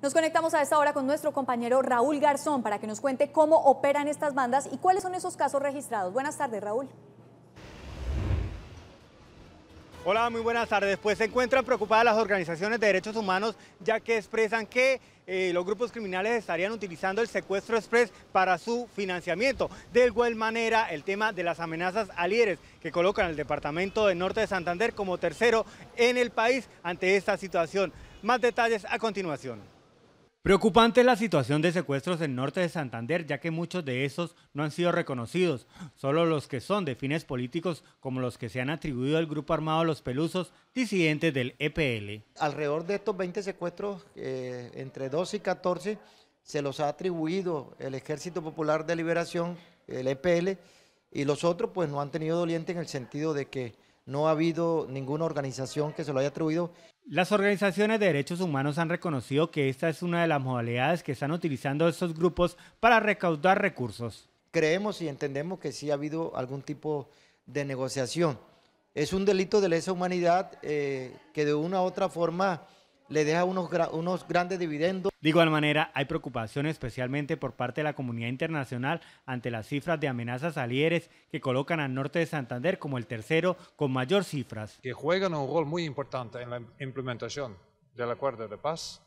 Nos conectamos a esta hora con nuestro compañero Raúl Garzón para que nos cuente cómo operan estas bandas y cuáles son esos casos registrados. Buenas tardes, Raúl. Hola, muy buenas tardes. Pues se encuentran preocupadas las organizaciones de derechos humanos ya que expresan que eh, los grupos criminales estarían utilizando el secuestro express para su financiamiento. De igual manera, el tema de las amenazas a que colocan al departamento del norte de Santander como tercero en el país ante esta situación. Más detalles a continuación. Preocupante es la situación de secuestros en norte de Santander, ya que muchos de esos no han sido reconocidos. Solo los que son de fines políticos, como los que se han atribuido al grupo armado Los Pelusos, disidentes del EPL. Alrededor de estos 20 secuestros, eh, entre 12 y 14, se los ha atribuido el Ejército Popular de Liberación, el EPL, y los otros pues no han tenido doliente en el sentido de que no ha habido ninguna organización que se lo haya atribuido. Las organizaciones de derechos humanos han reconocido que esta es una de las modalidades que están utilizando estos grupos para recaudar recursos. Creemos y entendemos que sí ha habido algún tipo de negociación. Es un delito de lesa humanidad eh, que de una u otra forma le deja unos, grandes dividendos. De igual manera, hay preocupación especialmente por parte de la comunidad internacional ante las cifras de amenazas alieres que colocan al norte de Santander como el tercero con mayor cifras. Que juegan un rol muy importante en la implementación del acuerdo de paz,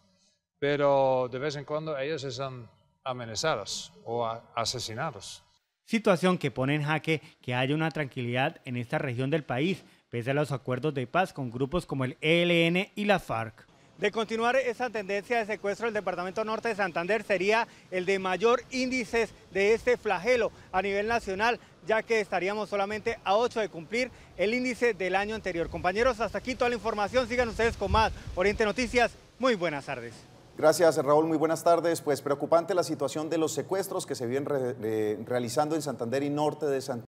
pero de vez en cuando ellos están amenazados o asesinados. Situación que pone en jaque que haya una tranquilidad en esta región del país, pese a los acuerdos de paz con grupos como el ELN y la FARC. De continuar esa tendencia de secuestro, el Departamento Norte de Santander sería el de mayor índices de este flagelo a nivel nacional, ya que estaríamos solamente a 8 de cumplir el índice del año anterior. Compañeros, hasta aquí toda la información. Sigan ustedes con más Oriente Noticias. Muy buenas tardes. Gracias, Raúl. Muy buenas tardes. Pues preocupante la situación de los secuestros que se vienen eh, realizando en Santander y norte de Santander.